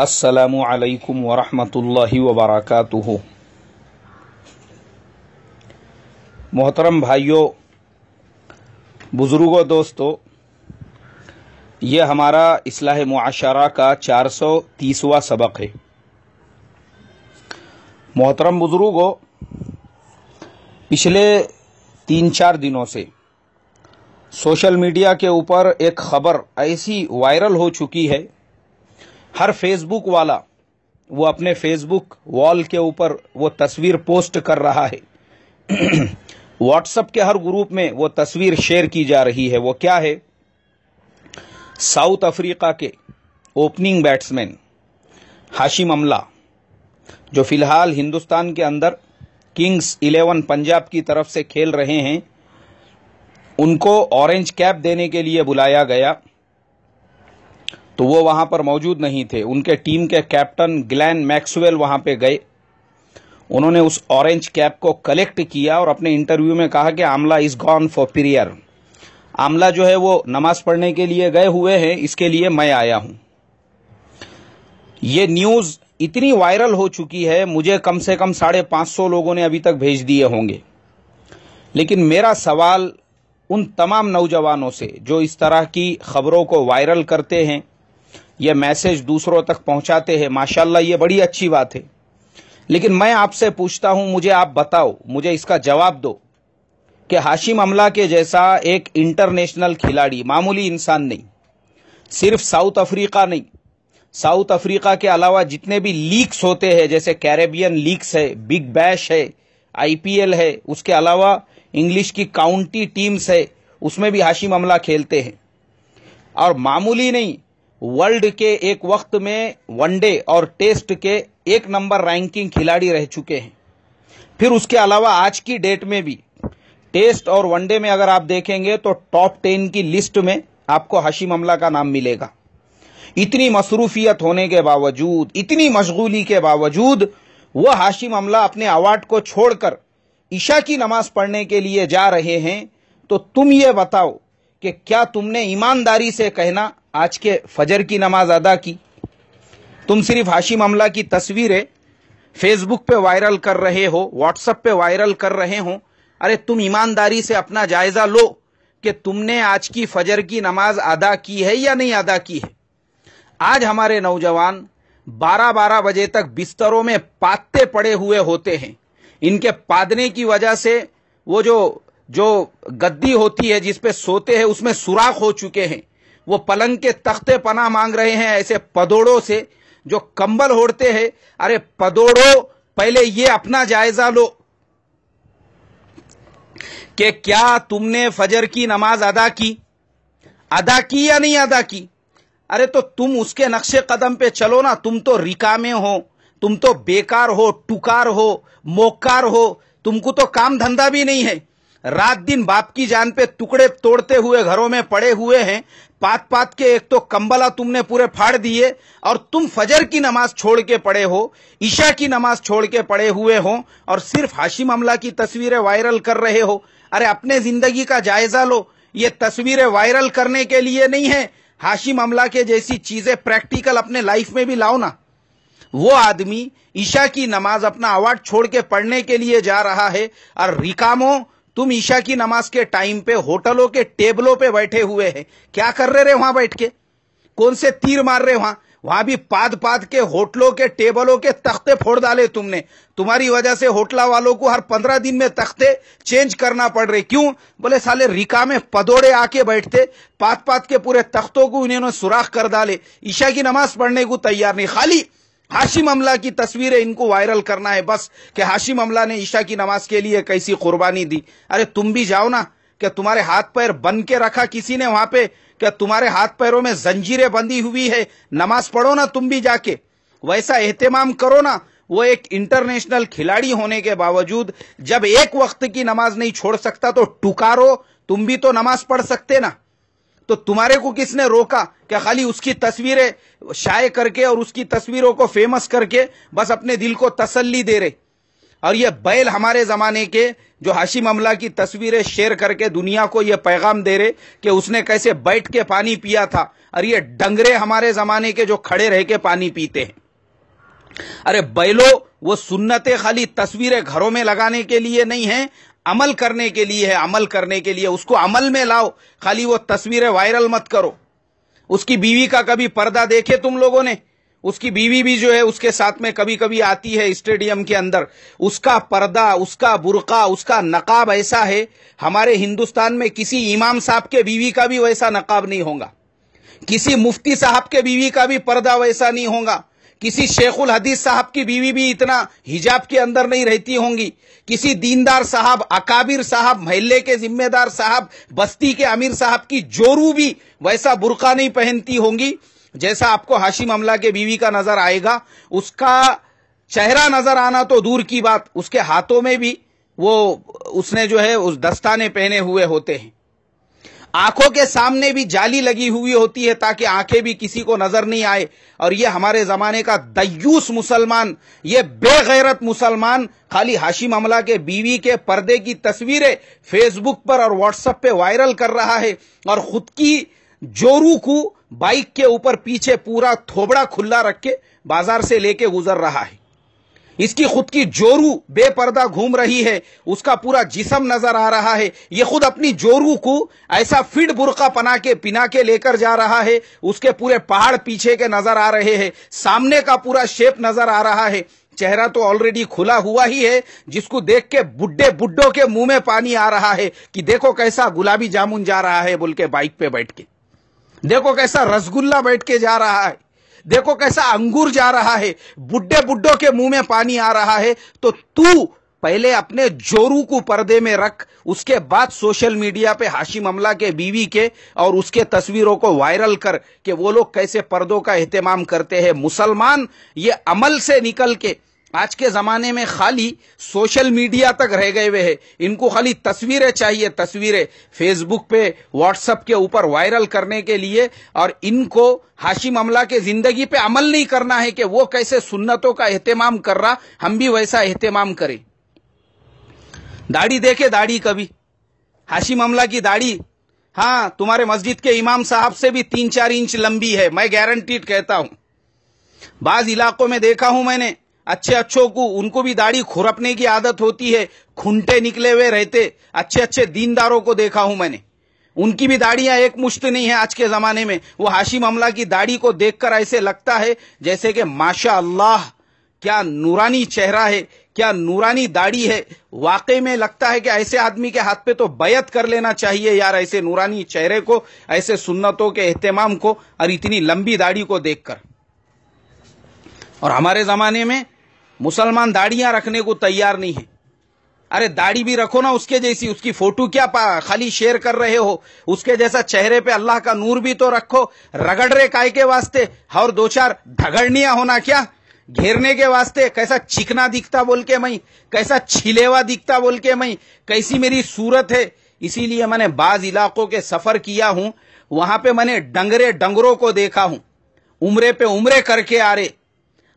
असलकम वरहि वबरक मोहतरम भाइयों बुज़ुर्गों दोस्तों यह हमारा इसलाह माशरा का चार सौ तीसवा सबक है मोहतरम बुज़ुर्गों पिछले तीन चार दिनों से सोशल मीडिया के ऊपर एक खबर ऐसी वायरल हो चुकी है हर फेसबुक वाला वो अपने फेसबुक वॉल के ऊपर वो तस्वीर पोस्ट कर रहा है व्हाट्सएप के हर ग्रुप में वो तस्वीर शेयर की जा रही है वो क्या है साउथ अफ्रीका के ओपनिंग बैट्समैन हाशिम अमला जो फिलहाल हिंदुस्तान के अंदर किंग्स इलेवन पंजाब की तरफ से खेल रहे हैं उनको ऑरेंज कैप देने के लिए बुलाया गया तो वो वहां पर मौजूद नहीं थे उनके टीम के कैप्टन ग्लैन मैक्सवेल वहां पे गए उन्होंने उस ऑरेंज कैप को कलेक्ट किया और अपने इंटरव्यू में कहा कि Amla is gone for period Amla जो है वो नमाज पढ़ने के लिए गए हुए हैं इसके लिए मैं आया हूं ये न्यूज इतनी वायरल हो चुकी है मुझे कम से कम साढ़े पांच सौ लोगों ने अभी तक भेज दिए होंगे लेकिन मेरा सवाल उन तमाम नौजवानों से जो इस तरह की खबरों को वायरल करते हैं ये मैसेज दूसरों तक पहुंचाते हैं माशाल्लाह ये बड़ी अच्छी बात है लेकिन मैं आपसे पूछता हूं मुझे आप बताओ मुझे इसका जवाब दो कि हाशिम अमला के जैसा एक इंटरनेशनल खिलाड़ी मामूली इंसान नहीं सिर्फ साउथ अफ्रीका नहीं साउथ अफ्रीका के अलावा जितने भी लीग्स होते हैं जैसे कैरेबियन लीग्स है बिग बैश है आईपीएल है उसके अलावा इंग्लिश की काउंटी टीम्स है उसमें भी हाशिम अमला खेलते हैं और मामूली नहीं वर्ल्ड के एक वक्त में वनडे और टेस्ट के एक नंबर रैंकिंग खिलाड़ी रह चुके हैं फिर उसके अलावा आज की डेट में भी टेस्ट और वनडे में अगर आप देखेंगे तो टॉप टेन की लिस्ट में आपको हशीम अमला का नाम मिलेगा इतनी मसरूफियत होने के बावजूद इतनी मशगूली के बावजूद वह हाशिम अमला अपने अवार्ड को छोड़कर ईशा की नमाज पढ़ने के लिए जा रहे हैं तो तुम ये बताओ कि क्या तुमने ईमानदारी से कहना आज के फजर की नमाज अदा की तुम सिर्फ हाशिम अमला की तस्वीरें फेसबुक पे वायरल कर रहे हो व्हाट्सएप पे वायरल कर रहे हो अरे तुम ईमानदारी से अपना जायजा लो कि तुमने आज की फजर की नमाज अदा की है या नहीं अदा की है आज हमारे नौजवान 12-12 बजे तक बिस्तरों में पाते पड़े हुए होते हैं इनके पादने की वजह से वो जो जो गद्दी होती है जिसपे सोते हैं उसमें सुराख हो चुके हैं वो पलंग के तख्ते पना मांग रहे हैं ऐसे पदोड़ों से जो कंबल ओढ़ते हैं अरे पदोड़ो पहले ये अपना जायजा लो कि क्या तुमने फजर की नमाज अदा की अदा की या नहीं अदा की अरे तो तुम उसके नक्शे कदम पे चलो ना तुम तो रिकामे हो तुम तो बेकार हो टुकार हो मोकार हो तुमको तो काम धंधा भी नहीं है रात दिन बाप की जान पे टुकड़े तोड़ते हुए घरों में पड़े हुए हैं पात पात के एक तो कंबला तुमने पूरे फाड़ दिए और तुम फजर की नमाज छोड़ के पड़े हो ईशा की नमाज छोड़ के पड़े हुए हो और सिर्फ हाशिम अमला की तस्वीरें वायरल कर रहे हो अरे अपने जिंदगी का जायजा लो ये तस्वीरें वायरल करने के लिए नहीं है हाशिम अमला के जैसी चीजें प्रैक्टिकल अपने लाइफ में भी लाओ ना वो आदमी ईशा की नमाज अपना अवार्ड छोड़ के पढ़ने के लिए जा रहा है और रिकामों तुम ईशा की नमाज के टाइम पे होटलों के टेबलों पे बैठे हुए हैं क्या कर रहे वहां बैठ के कौन से तीर मार रहे वहां वहां भी पाद पाद के होटलों के टेबलों के तख्ते फोड़ डाले तुमने तुम्हारी वजह से होटला वालों को हर पंद्रह दिन में तख्ते चेंज करना पड़ रहे क्यों बोले साले रिका में पदोड़े आके बैठते पात पात के पूरे तख्तों को इन्होंने सुराख कर डाले ईशा की नमाज पढ़ने को तैयार नहीं खाली हाशिम अमला की तस्वीरें इनको वायरल करना है बस कि हाशिम अमला ने ईशा की नमाज के लिए कैसी कुर्बानी दी अरे तुम भी जाओ ना क्या तुम्हारे हाथ पैर बन के रखा किसी ने वहां पे क्या तुम्हारे हाथ पैरों में जंजीरें बंधी हुई है नमाज पढ़ो ना तुम भी जाके वैसा एहतमाम करो ना वो एक इंटरनेशनल खिलाड़ी होने के बावजूद जब एक वक्त की नमाज नहीं छोड़ सकता तो टुकारो तुम भी तो नमाज पढ़ सकते ना तो तुम्हारे को किसने रोका क्या खाली उसकी तस्वीरें शाये करके और उसकी तस्वीरों को फेमस करके बस अपने दिल को तसल्ली दे रहे और ये बैल हमारे ज़माने के जो हाशिम अमला की तस्वीरें शेयर करके दुनिया को ये पैगाम दे रहे कि उसने कैसे बैठ के पानी पिया था और ये डंगरे हमारे ज़माने के जो खड़े रह के पानी पीते हैं अरे बैलो वो सुन्नतें खाली तस्वीरें घरों में लगाने के लिए नहीं है अमल करने के लिए है अमल करने के लिए उसको अमल में लाओ खाली वो तस्वीरें वायरल मत करो उसकी बीवी का कभी पर्दा देखे तुम लोगों ने उसकी बीवी भी जो है उसके साथ में कभी कभी आती है स्टेडियम के अंदर उसका पर्दा उसका बुरका उसका नकाब ऐसा है हमारे हिंदुस्तान में किसी इमाम साहब के बीवी का भी वैसा नकाब नहीं होगा किसी मुफ्ती साहब के बीवी का भी पर्दा वैसा नहीं होगा किसी शेखुल हदीस साहब की बीवी भी इतना हिजाब के अंदर नहीं रहती होंगी किसी दीनदार साहब अकाबिर साहब महल्ले के जिम्मेदार साहब बस्ती के अमीर साहब की जोरू भी वैसा बुरका नहीं पहनती होंगी जैसा आपको हाशिम अमला के बीवी का नजर आएगा उसका चेहरा नजर आना तो दूर की बात उसके हाथों में भी वो उसने जो है उस दस्ताने पहने हुए होते हैं आंखों के सामने भी जाली लगी हुई होती है ताकि आंखें भी किसी को नजर नहीं आए और ये हमारे जमाने का दयूस मुसलमान ये बेगैरत मुसलमान खाली हाशिम अमला के बीवी के पर्दे की तस्वीरें फेसबुक पर और व्हाट्सएप पे वायरल कर रहा है और खुद की जोरू को बाइक के ऊपर पीछे पूरा थोबड़ा खुला रख के बाजार से लेके गुजर रहा है इसकी खुद की जोरू बेपर्दा घूम रही है उसका पूरा जिसम नजर आ रहा है ये खुद अपनी जोरू को ऐसा फिट बुरका पना के पिना के लेकर जा रहा है उसके पूरे पहाड़ पीछे के नजर आ रहे हैं सामने का पूरा शेप नजर आ रहा है चेहरा तो ऑलरेडी खुला हुआ ही है जिसको देख के बुड्ढे बुड्ढो के मुंह में पानी आ रहा है कि देखो कैसा गुलाबी जामुन जा रहा है बोल के बाइक पे बैठ के देखो कैसा रसगुल्ला बैठ के जा रहा है देखो कैसा अंगूर जा रहा है बुड्ढे बुड्ढों के मुंह में पानी आ रहा है तो तू पहले अपने जोरू को पर्दे में रख उसके बाद सोशल मीडिया पे हाशिम अमला के बीवी के और उसके तस्वीरों को वायरल कर के वो लोग कैसे पर्दों का एहतमाम करते हैं मुसलमान ये अमल से निकल के आज के जमाने में खाली सोशल मीडिया तक रह गए हुए हैं इनको खाली तस्वीरें चाहिए तस्वीरें फेसबुक पे व्हाट्सएप के ऊपर वायरल करने के लिए और इनको हाशिम अमला के जिंदगी पे अमल नहीं करना है कि वो कैसे सुन्नतों का एहतमाम कर रहा हम भी वैसा एहतमाम करें दाढ़ी देखे दाढ़ी कभी हाशिम अमला की दाढ़ी हाँ तुम्हारे मस्जिद के इमाम साहब से भी तीन चार इंच लंबी है मैं गारंटीड कहता हूं बाज इलाकों में देखा हूं मैंने अच्छे अच्छों को उनको भी दाढ़ी खुरपने की आदत होती है खुंटे निकले हुए रहते अच्छे अच्छे दीनदारों को देखा हूं मैंने उनकी भी दाढ़ियां एक मुश्त नहीं है आज के जमाने में वो हाशिम अमला की दाढ़ी को देखकर ऐसे लगता है जैसे कि माशा अल्लाह क्या नूरानी चेहरा है क्या नूरानी दाढ़ी है वाकई में लगता है कि ऐसे आदमी के हाथ पे तो बैत कर लेना चाहिए यार ऐसे नूरानी चेहरे को ऐसे सुन्नतों के एहतमाम को और इतनी लंबी दाढ़ी को देखकर और हमारे जमाने में मुसलमान दाढ़ियां रखने को तैयार नहीं है अरे दाढ़ी भी रखो ना उसके जैसी उसकी फोटो क्या खाली शेयर कर रहे हो उसके जैसा चेहरे पे अल्लाह का नूर भी तो रखो रगड़ रहे काय के वास्ते और दो चार धगड़निया होना क्या घेरने के वास्ते कैसा चिकना दिखता बोल के मई कैसा छिलेवा दिखता बोल के मई कैसी मेरी सूरत है इसीलिए मैंने बाज इलाकों के सफर किया हूं वहां पे मैंने डंगरे डंगरों को देखा हूं उम्रे पे उम्रे करके आ रहे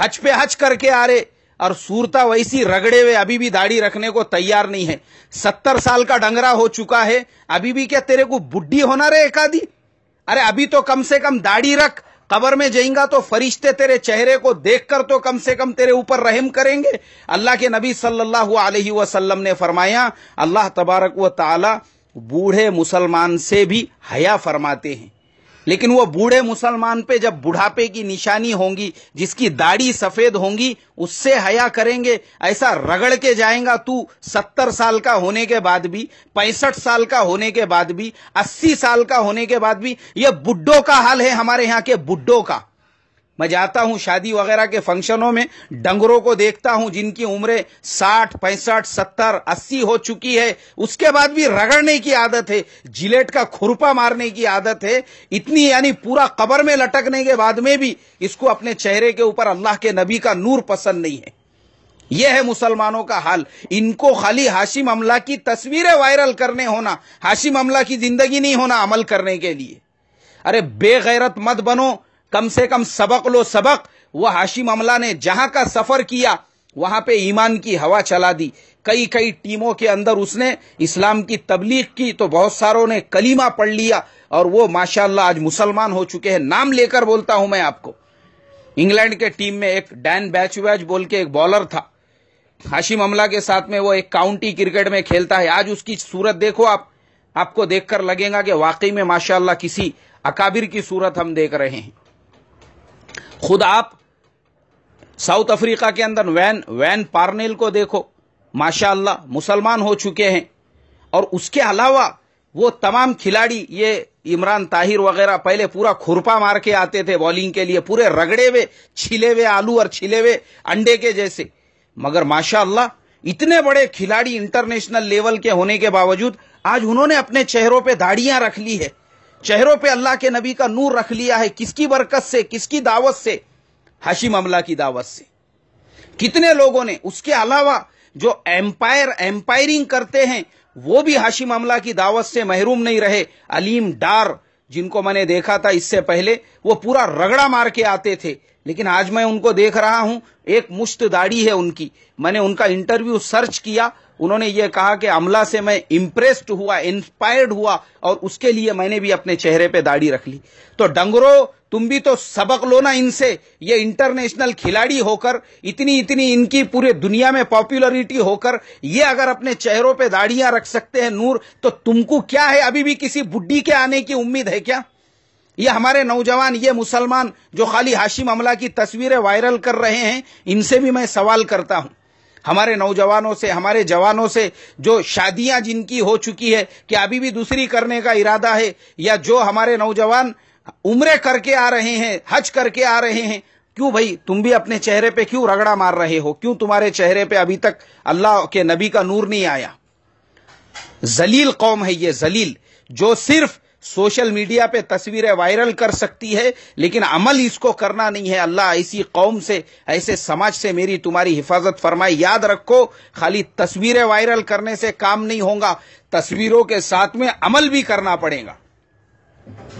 हज पे हज करके आ रहे और सूरता वैसी रगड़े हुए अभी भी दाढ़ी रखने को तैयार नहीं है सत्तर साल का डंगरा हो चुका है अभी भी क्या तेरे को बुढ़ी होना रे एकादी अरे अभी तो कम से कम दाढ़ी रख कबर में जाएगा तो फरिश्ते तेरे चेहरे को देखकर तो कम से कम तेरे ऊपर रहम करेंगे अल्लाह के नबी सल्लल्लाहु अलैहि वसल्लम ने फरमाया अल्लाह तबारक व ताला बूढ़े मुसलमान से भी हया फरमाते हैं लेकिन वो बूढ़े मुसलमान पे जब बुढ़ापे की निशानी होंगी जिसकी दाढ़ी सफेद होंगी उससे हया करेंगे ऐसा रगड़ के जाएगा तू सत्तर साल का होने के बाद भी पैंसठ साल का होने के बाद भी अस्सी साल का होने के बाद भी ये बुड्ढों का हाल है हमारे यहाँ के बुड्ढों का मैं जाता हूं शादी वगैरह के फंक्शनों में डंगरों को देखता हूं जिनकी उम्रें साठ पैंसठ सत्तर अस्सी हो चुकी है उसके बाद भी रगड़ने की आदत है जिलेट का खुरपा मारने की आदत है इतनी यानी पूरा कबर में लटकने के बाद में भी इसको अपने चेहरे के ऊपर अल्लाह के नबी का नूर पसंद नहीं है यह है मुसलमानों का हाल इनको खाली हाशिम अमला की तस्वीरें वायरल करने होना हाशिम अमला की जिंदगी नहीं होना अमल करने के लिए अरे बेगैरत मत बनो कम से कम सबक लो सबक वह हाशिम अमला ने जहां का सफर किया वहां पे ईमान की हवा चला दी कई कई टीमों के अंदर उसने इस्लाम की तबलीग की तो बहुत सारों ने कलीमा पढ़ लिया और वो माशाल्लाह आज मुसलमान हो चुके हैं नाम लेकर बोलता हूं मैं आपको इंग्लैंड के टीम में एक डैन बैचवैच बोल के एक बॉलर था हाशिम अमला के साथ में वो एक काउंटी क्रिकेट में खेलता है आज उसकी सूरत देखो आप आपको देखकर लगेगा कि वाकई में माशाला किसी अकाबिर की सूरत हम देख रहे हैं खुद आप साउथ अफ्रीका के अंदर वैन वैन पार्नेल को देखो माशाल्लाह मुसलमान हो चुके हैं और उसके अलावा वो तमाम खिलाड़ी ये इमरान ताहिर वगैरह पहले पूरा खुरपा मार के आते थे बॉलिंग के लिए पूरे रगड़े हुए छिले हुए आलू और छिले हुए अंडे के जैसे मगर माशाल्लाह इतने बड़े खिलाड़ी इंटरनेशनल लेवल के होने के बावजूद आज उन्होंने अपने चेहरों पे दाढ़ियां रख ली है चेहरों पे अल्लाह के नबी का नूर रख लिया है किसकी बरकत से किसकी दावत से हाशिम अमला की दावत से कितने लोगों ने उसके अलावा जो एम्पायर एम्पायरिंग करते हैं वो भी हाशिम अमला की दावत से महरूम नहीं रहे अलीम डार जिनको मैंने देखा था इससे पहले वो पूरा रगड़ा मार के आते थे लेकिन आज मैं उनको देख रहा हूं एक मुश्त दाढ़ी है उनकी मैंने उनका इंटरव्यू सर्च किया उन्होंने ये कहा कि अमला से मैं इम्प्रेस्ड हुआ इंस्पायर्ड हुआ और उसके लिए मैंने भी अपने चेहरे पे दाढ़ी रख ली तो डंगरो तुम भी तो सबक लो ना इनसे ये इंटरनेशनल खिलाड़ी होकर इतनी इतनी इनकी पूरे दुनिया में पॉपुलरिटी होकर ये अगर अपने चेहरों पे दाढ़ियां रख सकते हैं नूर तो तुमको क्या है अभी भी किसी बुड्ढी के आने की उम्मीद है क्या ये हमारे नौजवान ये मुसलमान जो खाली हाशिम अमला की तस्वीरें वायरल कर रहे हैं इनसे भी मैं सवाल करता हूं हमारे नौजवानों से हमारे जवानों से जो शादियां जिनकी हो चुकी है कि अभी भी दूसरी करने का इरादा है या जो हमारे नौजवान उम्रे करके आ रहे हैं हज करके आ रहे हैं क्यों भाई तुम भी अपने चेहरे पे क्यों रगड़ा मार रहे हो क्यों तुम्हारे चेहरे पे अभी तक अल्लाह के नबी का नूर नहीं आया जलील कौम है ये जलील जो सिर्फ सोशल मीडिया पे तस्वीरें वायरल कर सकती है लेकिन अमल इसको करना नहीं है अल्लाह ऐसी कौम से ऐसे समाज से मेरी तुम्हारी हिफाजत फरमाए याद रखो खाली तस्वीरें वायरल करने से काम नहीं होगा तस्वीरों के साथ में अमल भी करना पड़ेगा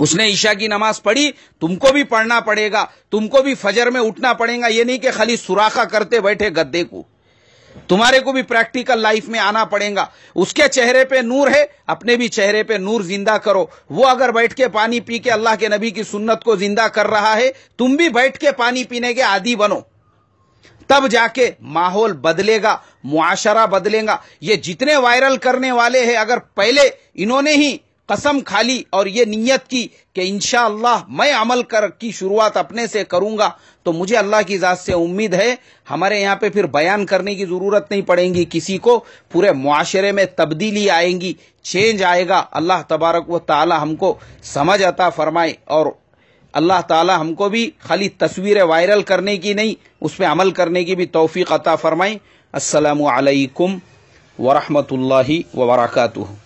उसने ईशा की नमाज पढ़ी तुमको भी पढ़ना पड़ेगा तुमको भी फजर में उठना पड़ेगा ये नहीं कि खाली सुराखा करते बैठे गद्दे को तुम्हारे को भी प्रैक्टिकल लाइफ में आना पड़ेगा उसके चेहरे पे नूर है अपने भी चेहरे पे नूर जिंदा करो वो अगर बैठ के पानी पी के अल्लाह के नबी की सुन्नत को जिंदा कर रहा है तुम भी बैठ के पानी पीने के आदि बनो तब जाके माहौल बदलेगा मुआशरा बदलेगा ये जितने वायरल करने वाले हैं अगर पहले इन्होंने ही कसम खाली और ये नीयत की कि इन मैं अमल कर की शुरुआत अपने से करूंगा तो मुझे अल्लाह की ज़ात से उम्मीद है हमारे यहाँ पे फिर बयान करने की ज़रूरत नहीं पड़ेगी किसी को पूरे माशरे में तब्दीली आएंगी चेंज आएगा अल्लाह तबारक व ताला हमको समझ आता फरमाए और अल्लाह ताला हमको भी खाली तस्वीरें वायरल करने की नहीं उस पर अमल करने की भी तोफ़ी अता फरमाए असलकम वरहमल वर्का